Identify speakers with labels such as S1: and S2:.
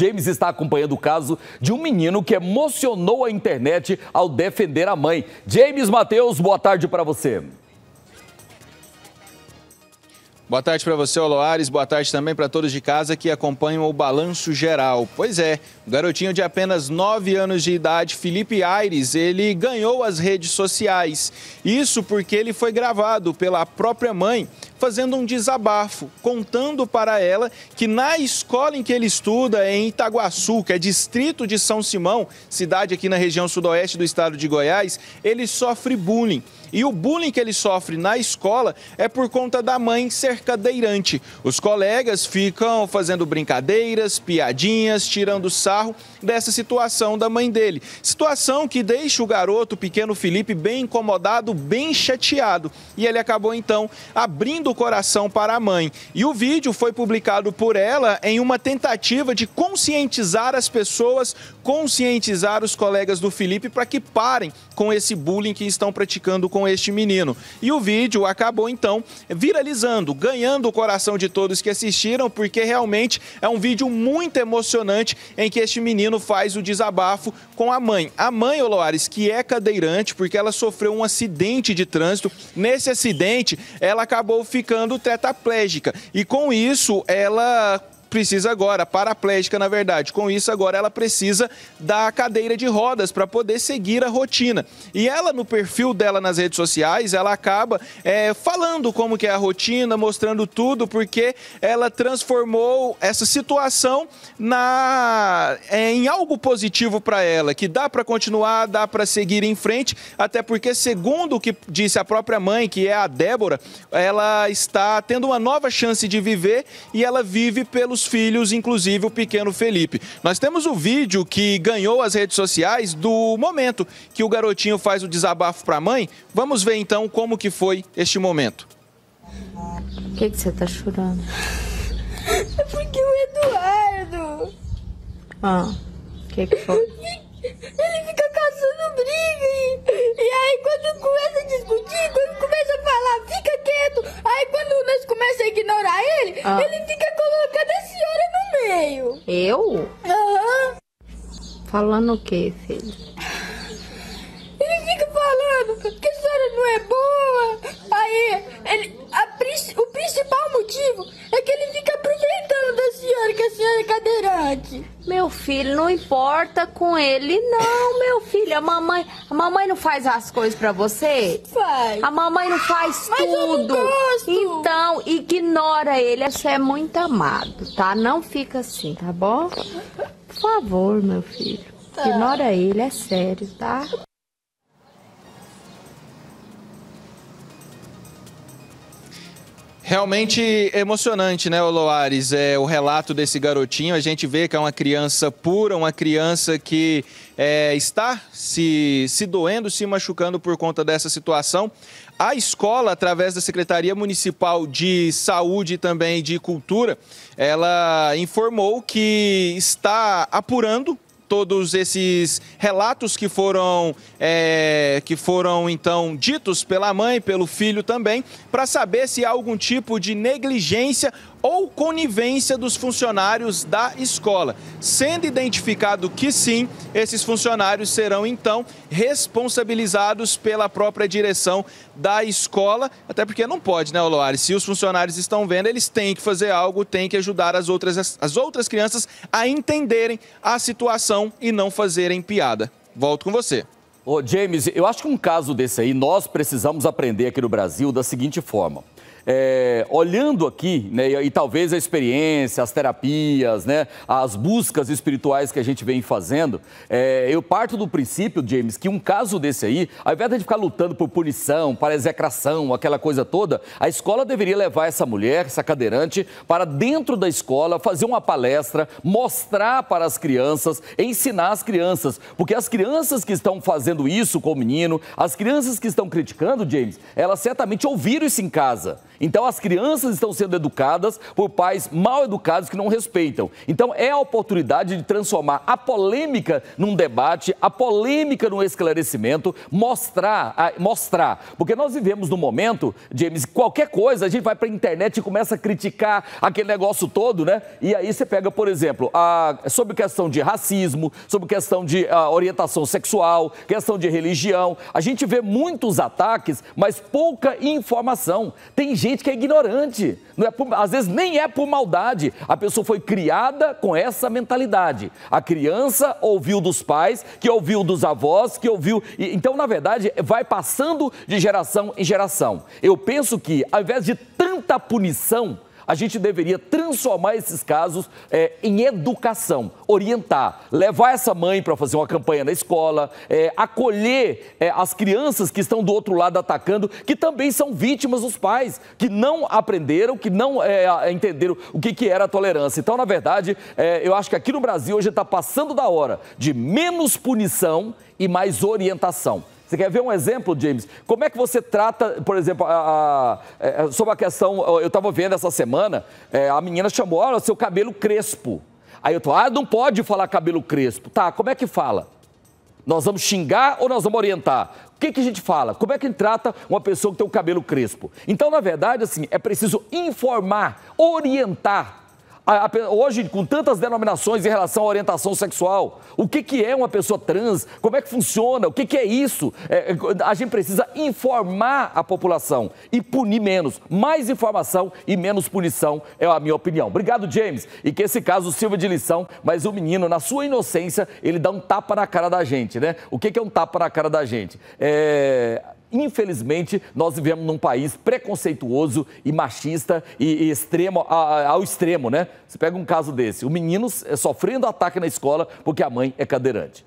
S1: James está acompanhando o caso de um menino que emocionou a internet ao defender a mãe. James Matheus, boa tarde para você.
S2: Boa tarde para você, Oloares. Boa tarde também para todos de casa que acompanham o balanço geral. Pois é, o garotinho de apenas 9 anos de idade, Felipe Aires, ele ganhou as redes sociais. Isso porque ele foi gravado pela própria mãe fazendo um desabafo, contando para ela que na escola em que ele estuda, é em Itaguaçu, que é distrito de São Simão, cidade aqui na região sudoeste do estado de Goiás, ele sofre bullying. E o bullying que ele sofre na escola é por conta da mãe ser cadeirante. Os colegas ficam fazendo brincadeiras, piadinhas, tirando sarro dessa situação da mãe dele. Situação que deixa o garoto, o pequeno Felipe, bem incomodado, bem chateado. E ele acabou então abrindo coração para a mãe. E o vídeo foi publicado por ela em uma tentativa de conscientizar as pessoas, conscientizar os colegas do Felipe para que parem com esse bullying que estão praticando com este menino. E o vídeo acabou então viralizando, ganhando o coração de todos que assistiram, porque realmente é um vídeo muito emocionante em que este menino faz o desabafo com a mãe. A mãe, Oloares, que é cadeirante, porque ela sofreu um acidente de trânsito. Nesse acidente, ela acabou ficando ficando tetraplégica. E com isso, ela precisa agora, paraplégica na verdade, com isso agora ela precisa da cadeira de rodas para poder seguir a rotina. E ela, no perfil dela nas redes sociais, ela acaba é, falando como que é a rotina, mostrando tudo, porque ela transformou essa situação na, é, em algo positivo para ela, que dá para continuar, dá para seguir em frente, até porque, segundo o que disse a própria mãe, que é a Débora, ela está tendo uma nova chance de viver e ela vive pelos filhos, inclusive o pequeno Felipe. Nós temos o vídeo que ganhou as redes sociais do momento que o garotinho faz o desabafo para a mãe. Vamos ver então como que foi este momento. Por que, que você tá chorando?
S1: É porque o Eduardo.
S2: Ah, o que que foi? Falando o que, filho? Ele fica falando que a senhora não é boa. Aí, ele, a, o principal motivo é que ele fica aproveitando da senhora, que a senhora é cadeirante. Meu filho, não importa com ele, não, meu filho. A mamãe, a mamãe não faz as coisas para você? Faz. A mamãe não faz Mas tudo. Eu não gosto. Então, ignora ele. Você é muito amado, tá? Não fica assim, tá bom? Por favor, meu filho. Tá. Ignora ele, é sério, tá? Realmente emocionante, né, Oloares? É o relato desse garotinho. A gente vê que é uma criança pura, uma criança que é, está se, se doendo, se machucando por conta dessa situação. A escola, através da Secretaria Municipal de Saúde e também de Cultura, ela informou que está apurando todos esses relatos que foram, é, que foram então ditos pela mãe, pelo filho também, para saber se há algum tipo de negligência ou conivência dos funcionários da escola. Sendo identificado que sim, esses funcionários serão então responsabilizados pela própria direção da escola, até porque não pode, né, Oloares? Se os funcionários estão vendo, eles têm que fazer algo, têm que ajudar as outras, as outras crianças a entenderem
S1: a situação e não fazerem piada. Volto com você. Ô, James, eu acho que um caso desse aí nós precisamos aprender aqui no Brasil da seguinte forma. É, olhando aqui, né, e, e, talvez a experiência, as terapias, né, as buscas espirituais que a gente vem fazendo, é, eu parto do princípio, James, que um caso desse aí, ao invés de ficar lutando por punição, para execração, aquela coisa toda, a escola deveria levar essa mulher, essa cadeirante, para dentro da escola, fazer uma palestra, mostrar para as crianças, ensinar as crianças, porque as crianças que estão fazendo isso com o menino, as crianças que estão criticando, James, elas certamente ouviram isso em casa. Então as crianças estão sendo educadas por pais mal educados que não respeitam. Então é a oportunidade de transformar a polêmica num debate, a polêmica num esclarecimento, mostrar, mostrar. Porque nós vivemos num momento, James, qualquer coisa, a gente vai para a internet e começa a criticar aquele negócio todo, né? E aí você pega, por exemplo, a, sobre questão de racismo, sobre questão de a, orientação sexual, questão de religião. A gente vê muitos ataques, mas pouca informação. Tem gente gente que é ignorante, não é por, às vezes nem é por maldade. A pessoa foi criada com essa mentalidade. A criança ouviu dos pais, que ouviu dos avós, que ouviu. Então, na verdade, vai passando de geração em geração. Eu penso que, ao invés de tanta punição, a gente deveria transformar esses casos é, em educação, orientar, levar essa mãe para fazer uma campanha na escola, é, acolher é, as crianças que estão do outro lado atacando, que também são vítimas dos pais, que não aprenderam, que não é, entenderam o que, que era a tolerância. Então, na verdade, é, eu acho que aqui no Brasil hoje está passando da hora de menos punição e mais orientação. Você quer ver um exemplo, James? Como é que você trata, por exemplo, a, a, a, é, é, sobre a questão, eu estava vendo essa semana, é, a menina chamou, olha, seu cabelo crespo. Aí eu tô, ah, não pode falar cabelo crespo. Tá, como é que fala? Nós vamos xingar ou nós vamos orientar? O que, que a gente fala? Como é que a gente trata uma pessoa que tem o cabelo crespo? Então, na verdade, assim, é preciso informar, orientar a, a, hoje, com tantas denominações em relação à orientação sexual, o que, que é uma pessoa trans? Como é que funciona? O que, que é isso? É, é a gente precisa informar a população e punir menos. Mais informação e menos punição é a minha opinião. Obrigado, James. E que esse caso sirva de lição, mas o menino, na sua inocência, ele dá um tapa na cara da gente, né? O que, que é um tapa na cara da gente? É Infelizmente, nós vivemos num país preconceituoso e machista e, e extremo a, ao extremo, né? Você pega um caso desse, o menino sofrendo ataque na escola porque a mãe é cadeirante.